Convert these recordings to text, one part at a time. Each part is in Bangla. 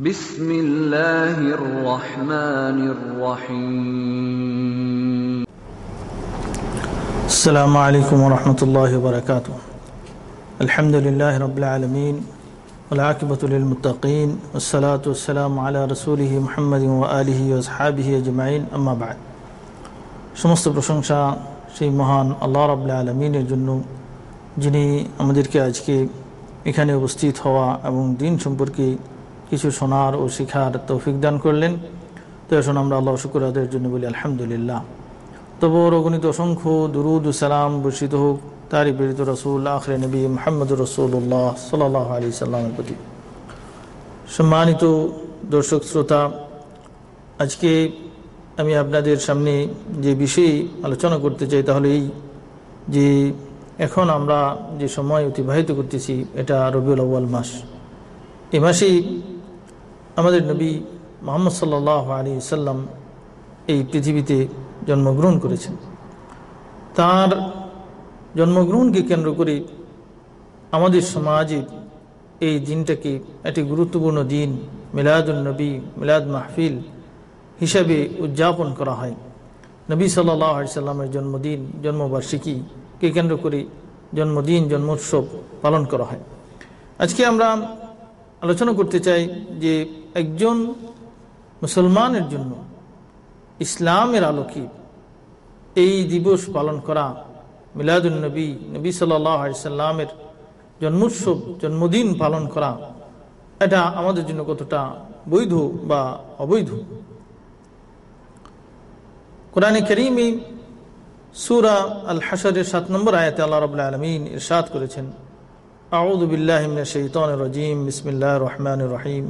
بسم الله الرحمن الرحيم السلام عليكم ورحمة الله وبركاته الحمد لله رب العالمين والعاقبة للمتقين والصلاة والسلام على رسوله محمد وآله وأصحابه أجمعين أما بعد সমস্ত প্রশংসা সেই মহান আল্লাহ রাবুল আলমিনের জন্য যিনি আমাদেরকে আজকে إخاني উপস্থিত هوا এবং دين شمبركي কিছু শোনার ও শিখার তৌফিক দান করলেন তো এখন আমরা আল্লাহ শুকুর আদের জন্য বলি আলহামদুলিল্লাহ তবু রগণিত অসংখ্য দুরুদ সালাম বর্ষিত হোক তারই প্রেরিত রসুল আখরে নবী মোহাম্মদ রসুল্লাহ সাল আলী সাল্লামের প্রতি সম্মানিত দর্শক শ্রোতা আজকে আমি আপনাদের সামনে যে বিষয়ে আলোচনা করতে চাই তাহলে এই যে এখন আমরা যে সময় অতিবাহিত করতেছি এটা রবিউল আউ্বাল মাস এ মাসেই আমাদের নবী মোহাম্মদ সাল্লাহ আলী সাল্লাম এই পৃথিবীতে জন্মগ্রহণ করেছেন তার জন্মগ্রহণকে কেন্দ্র করে আমাদের সমাজে এই দিনটাকে একটি গুরুত্বপূর্ণ দিন নবী মিলাদ মাহফিল হিসাবে উদযাপন করা হয় নবী সাল্লাহ সাল্লামের জন্মদিন জন্মবার্ষিকীকে কেন্দ্র করে জন্মদিন জন্মোৎসব পালন করা হয় আজকে আমরা আলোচনা করতে চাই যে একজন মুসলমানের জন্য ইসলামের আলোকে এই দিবস পালন করা মিলাদুলনবী নবী সাল্লামের জন্মোৎসব জন্মদিন পালন করা এটা আমাদের জন্য কতটা বৈধ বা অবৈধ কোরআনে কেরিমি সুরা আল হাসরের সাত নম্বর আয়াতে আল্লাহ রবাহ আলমিন ইরশাদ করেছেন أعوذ بالله من الشيطان الرجيم بسم الله الرحمن الرحيم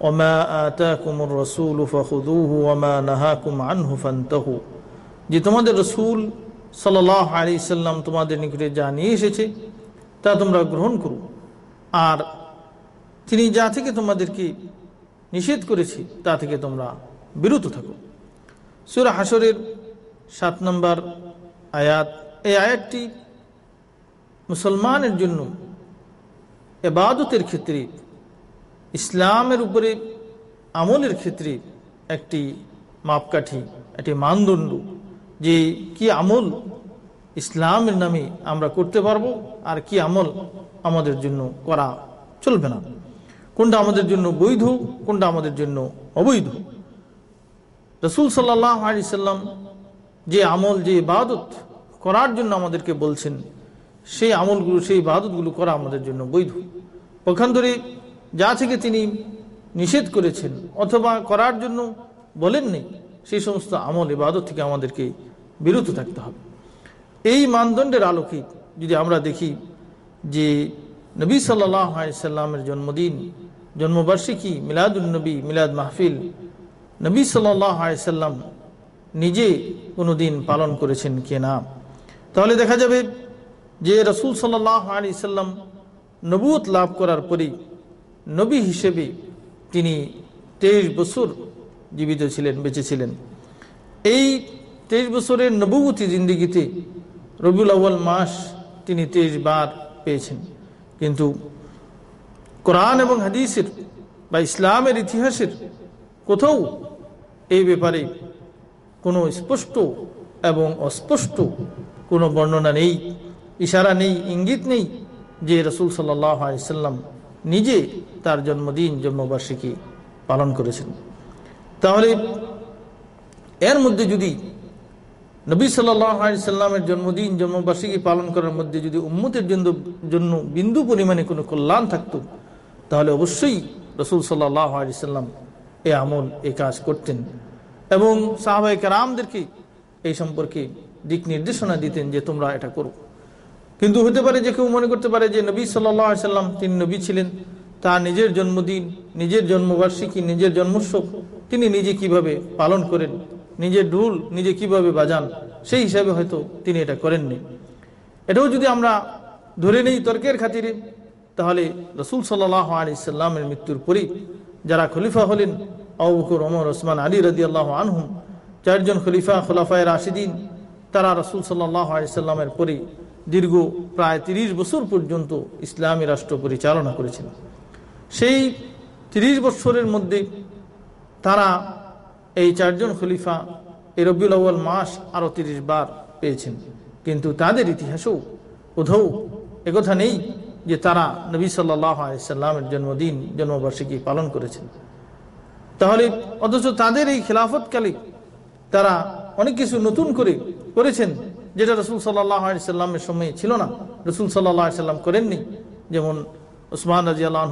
وما آتاكم الرسول فخذوه وما نهاكم عنه فانتهوا যে তোমাদের রসুল সাল্লাহ আলি সাল্লাম তোমাদের নিকটে যা নিয়ে এসেছে তা তোমরা গ্রহণ করো আর তিনি যা থেকে তোমাদেরকে নিষেধ করেছি তা থেকে তোমরা বিরত থাকো সুর হাসরের সাত নম্বর আয়াত এই আয়াতটি মুসলমানের জন্য এবাদতের ক্ষেত্রে ইসলামের উপরে আমলের ক্ষেত্রে একটি মাপকাঠি একটি মানদণ্ড যে কি আমল ইসলামের নামে আমরা করতে পারবো আর কি আমল আমাদের জন্য করা চলবে না কোনটা আমাদের জন্য বৈধ কোনটা আমাদের জন্য অবৈধ রসুল সাল্লাহ আলি সাল্লাম যে আমল যে ইবাদত করার জন্য আমাদেরকে বলছেন সেই আমলগুলো সেই ইবাদতগুলো করা আমাদের জন্য বৈধ পক্ষান্তরে যা থেকে তিনি নিষেধ করেছেন অথবা করার জন্য বলেননি সেই সমস্ত আমল ইবাদত থেকে আমাদেরকে বিরত থাকতে হবে এই মানদণ্ডের আলোকে যদি আমরা দেখি যে নবী সাল্লাইসাল্লামের জন্মদিন জন্মবার্ষিকী মিলাদুলনবী মিলাদ মাহফিল নবী সাল্লাইসাল্লাম নিজে কোনো দিন পালন করেছেন কে না তাহলে দেখা যাবে যে রসুল সাল্লাহ আলী সাল্লাম নবুত লাভ করার পরই নবী হিসেবে তিনি তেইশ বছর জীবিত ছিলেন বেঁচে ছিলেন এই তেইশ বছরের নবুতি জিন্দিগিতে রবিউল আউ্ল মাস তিনি তেইশ বার পেয়েছেন কিন্তু কোরআন এবং হাদিসের বা ইসলামের ইতিহাসের কোথাও এই ব্যাপারে কোনো স্পষ্ট এবং অস্পষ্ট কোনো বর্ণনা নেই ইশারা নেই ইঙ্গিত নেই যে রসুল সাল্লাম নিজে তার জন্মদিন জন্মবার্ষিকী পালন করেছেন তাহলে এর মধ্যে যদি নবী সাল্লামের জন্মদিন জন্মবার্ষিকী পালন করার মধ্যে যদি উম্মতের জন্য বিন্দু পরিমাণে কোনো কল্যাণ থাকত তাহলে অবশ্যই রসুল সাল্লাহ এ আমল এ কাজ করতেন এবং সাহাবাহিক রামদেরকে এই সম্পর্কে দিক নির্দেশনা দিতেন যে তোমরা এটা করো কিন্তু হতে পারে যে কেউ মনে করতে পারে যে নবী সাল্লাম তিনি নবী ছিলেন তার নিজের জন্মদিন নিজের জন্মবার্ষিকী নিজের জন্মোৎসব তিনি নিজে কিভাবে পালন করেন নিজের ঢুল নিজে কিভাবে বাজান সেই হিসাবে হয়তো তিনি এটা করেননি এটাও যদি আমরা ধরে নিই তর্কের খাতিরে তাহলে রসুল সাল্লাহ আলি সাল্লামের মৃত্যুর পরই যারা খলিফা হলেন অবকুর ওমর ওসমান আলী রদি আল্লাহ আনহুম চারজন খলিফা খোলাফায় রাশিদিন তারা রসুল সাল্লাহ আলি সাল্লামের পরই দীর্ঘ প্রায় ৩০ বছর পর্যন্ত ইসলামী রাষ্ট্র পরিচালনা করেছেন সেই ৩০ বছরের মধ্যে তারা এই চারজন খলিফা এই রবিউল আউ্ল মাস আরও তিরিশ বার পেয়েছেন কিন্তু তাদের ইতিহাসও কোথাও একথা নেই যে তারা নবী সাল্লাহ জন্মদিন জন্মবার্ষিকী পালন করেছেন তাহলে অথচ তাদের এই খেলাফতকালে তারা অনেক কিছু নতুন করে করেছেন যেটা রসুল সাল্লাহামের সময় ছিল না রসুল সাল্লাহ সাল্লাম করেননি যেমন ওসমান রাজি আল্লাহ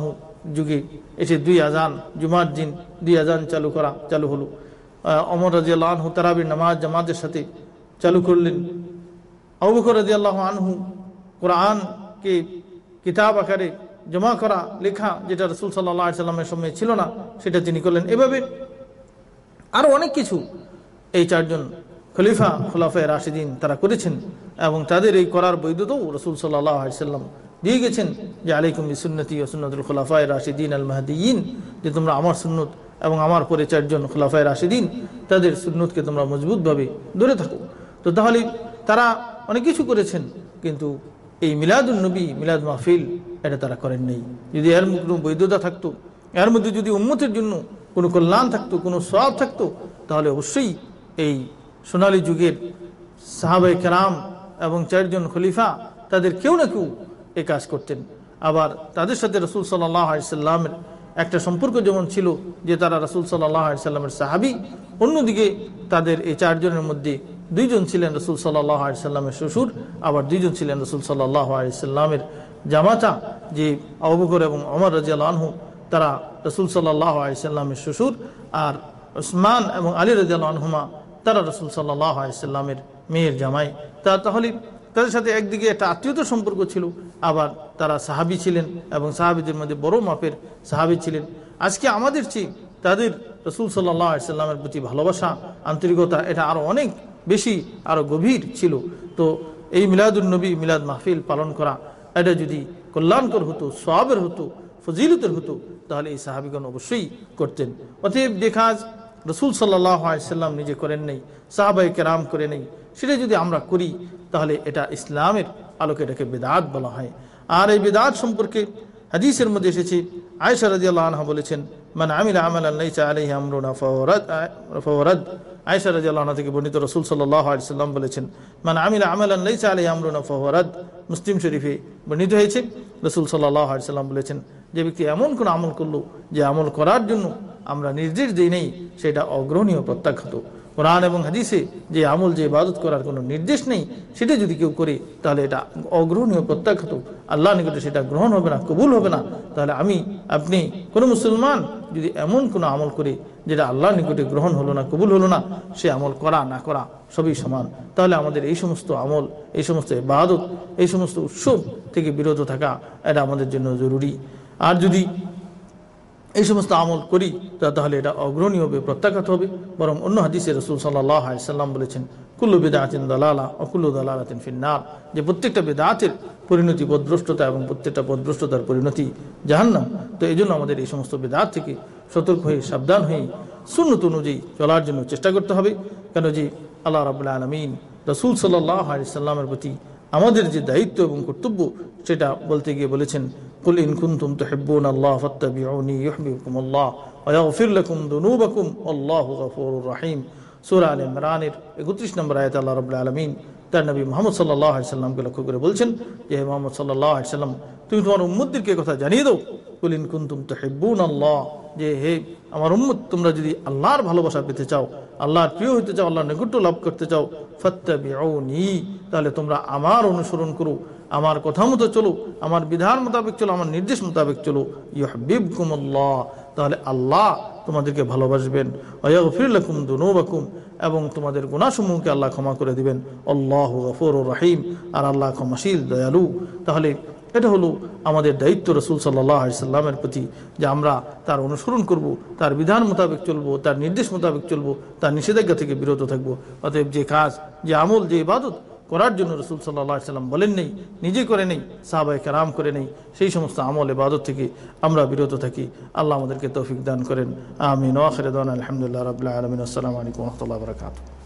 যুগে এসে দুই আজান জুমার দিন দুই আজান চালু করা চালু হলো অমর রাজি আল্লাহ তারাবির নামাজ জামাতের সাথে চালু করলেন আবুবকর রাজি আল্লাহ আনহু কোরআনকে কিতাব আকারে জমা করা লেখা যেটা রসুল সাল্লাহামের সময় ছিল না সেটা তিনি করলেন এভাবে আরও অনেক কিছু এই চারজন খলিফা খোলাফায় রাশিদিন তারা করেছেন এবং তাদের এই করার বৈধতাও রসুল সাল্লাম দিয়ে গেছেন যে আলাইকুম ইসুন্নতি সুন্নতুল খোলাফায় রাশিদিন আল মাহাদিন যে তোমরা আমার সুন্নত এবং আমার পরে চারজন খোলাফায় রাশিদিন তাদের সুন্নতকে তোমরা মজবুতভাবে ধরে থাকো তো তাহলে তারা অনেক কিছু করেছেন কিন্তু এই মিলাদুল নবী মিলাদ মাহফিল এটা তারা করেন নেই যদি এর কোনো বৈধতা থাকতো এর মধ্যে যদি উন্মতির জন্য কোনো কল্যাণ থাকতো কোনো সব থাকতো তাহলে অবশ্যই এই সোনালী যুগের সাহাবে কেরাম এবং চারজন খলিফা তাদের কেউ না কেউ এ কাজ করতেন আবার তাদের সাথে রসুল সাল্লামের একটা সম্পর্ক যেমন ছিল যে তারা রসুল সাল্লামের সাহাবি অন্যদিকে তাদের এই চারজনের মধ্যে দুইজন ছিলেন রসুল সাল্লামের শ্বশুর আবার দুইজন ছিলেন রসুল সাল্লামের জামাতা যে অবকর এবং অমর রাজিয়াল আনহু তারা রসুল সাল্লাহ আলিয়াল্লামের শ্বশুর আর ওসমান এবং আলী রাজিয়াল আনহুমা তারা রসুল সাল্লামের মেয়ের জামাই তা তাহলে তাদের সাথে একদিকে একটা আত্মীয়তার সম্পর্ক ছিল আবার তারা সাহাবি ছিলেন এবং সাহাবিদের মধ্যে বড় মাপের সাহাবি ছিলেন আজকে আমাদের চেয়ে তাদের রসুল সাল্লাহ প্রতি ভালোবাসা আন্তরিকতা এটা আরও অনেক বেশি আরও গভীর ছিল তো এই মিলাদুলনবী মিলাদ মাহফিল পালন করা এটা যদি কল্যাণকর হতো সবের হতো ফজিলতের হতো তাহলে এই সাহাবিগণ অবশ্যই করতেন অতএব দেখা রসুল সাল্লাম নিজে করেন নেই সাহাবাইকে রাম করে নেই সেটা যদি আমরা করি তাহলে এটা ইসলামের আলোকে এটাকে বেদাত বলা হয় আর এই বেদাত সম্পর্কে হাজিসের মধ্যে এসেছে আয়সা রাজি আল্লাহ বলেছেন মানে আমি আয়সা রাজি আল্লাহ থেকে বর্ণিত রসুল সাল্লাম বলেছেন মানে আমিল আমল মুসলিম শরীফে বর্ণিত হয়েছে রসুল সাল্লাহ আলিয়াল্লাম বলেছেন যে ব্যক্তি এমন কোনো আমল করলো যে আমল করার জন্য আমরা নির্দেশ দিই নেই সেটা অগ্রহণীয় প্রত্যাখ্যাত কোরআন এবং হাদিসে যে আমল যে ইবাদত করার কোনো নির্দেশ নেই সেটা যদি কেউ করে তাহলে এটা অগ্রহণীয় প্রত্যাখ্যাত আল্লাহ নিকটে সেটা গ্রহণ হবে না কবুল হবে না তাহলে আমি আপনি কোনো মুসলমান যদি এমন কোনো আমল করে যেটা আল্লাহ নিকটে গ্রহণ হলো না কবুল হলো না সে আমল করা না করা সবই সমান তাহলে আমাদের এই সমস্ত আমল এই সমস্ত ইবাদত এই সমস্ত উৎসব থেকে বিরত থাকা এটা আমাদের জন্য জরুরি আর যদি এই সমস্ত আমল করি তাহলে এটা অগ্রণীয় হবে প্রত্যাঘাত হবে বরং অন্য হাদিসে রসুল সাল্লাহ সাল্লাম বলেছেন কুল্লু আতিন দালালা অকুল্লু দালালাতিন ফিন্নার যে প্রত্যেকটা আতের পরিণতি বদ্রষ্টতা এবং প্রত্যেকটা বদ্রষ্টতার পরিণতি জাহান্নাম তো এই জন্য আমাদের এই সমস্ত বেদা থেকে সতর্ক হয়ে সাবধান হয়ে সুন্নত অনুযায়ী চলার জন্য চেষ্টা করতে হবে কেন যে আল্লাহ রাবুল্লাহ আলমিন রসুল সাল্লাহ সাল্লামের প্রতি আমাদের যে দায়িত্ব এবং কর্তব্য সেটা বলতে গিয়ে বলেছেন قل إن كنتم تحبون الله فاتبعوني يحببكم الله ويغفر لكم ذنوبكم والله غفور رحيم সুরা আল ইমরানের একত্রিশ নম্বর আয়ত আল্লাহ রবুল আলমিন তার নবী মোহাম্মদ সাল্লাহ সাল্লামকে লক্ষ্য করে বলছেন যে হে মোহাম্মদ সাল্লাহ সাল্লাম তুমি তোমার উম্মদদেরকে কথা জানিয়ে দাও বলিন কুন্তুম তো হেব্বুন আল্লাহ যে হে আমার উম্মত তোমরা যদি আল্লাহর ভালোবাসা পেতে চাও আল্লাহর প্রিয় হইতে চাও আল্লাহর নৈকট্য লাভ করতে চাও ফত্তা তাহলে তোমরা আমার অনুসরণ করো আমার কথা মতো চলো আমার বিধান মোতাবেক চলো আমার নির্দেশ মোতাবেক চলো ইহাবিব কুমল্লাহ তাহলে আল্লাহ তোমাদেরকে ভালোবাসবেন অয়াগফিরকুম দুনুবাকুম এবং তোমাদের গুণাসমূহকে আল্লাহ ক্ষমা করে দিবেন আল্লাহ গফুর রাহিম আর আল্লাহ ক্ষমাশীল দয়ালু তাহলে এটা হলো আমাদের দায়িত্ব রসুল সাল্লাহ সাল্লামের প্রতি যে আমরা তার অনুসরণ করব তার বিধান মোতাবেক চলব তার নির্দেশ মোতাবেক চলব তার নিষেধাজ্ঞা থেকে বিরত থাকবো অতএব যে কাজ যে আমল যে ইবাদত করার জন্য রসুল সাল্লা সাল্লাম বলেন নেই নিজে করে নেই সাহাবাহিক রাম করে নেই সেই সমস্ত আমল এবাদত থেকে আমরা বিরত থাকি আল্লাহ আমাদেরকে তৌফিক দান করেন আমিন আলহামদুলিল্লাহ রবিল্লা আলমিন রহমতুল্লাহ বরকাত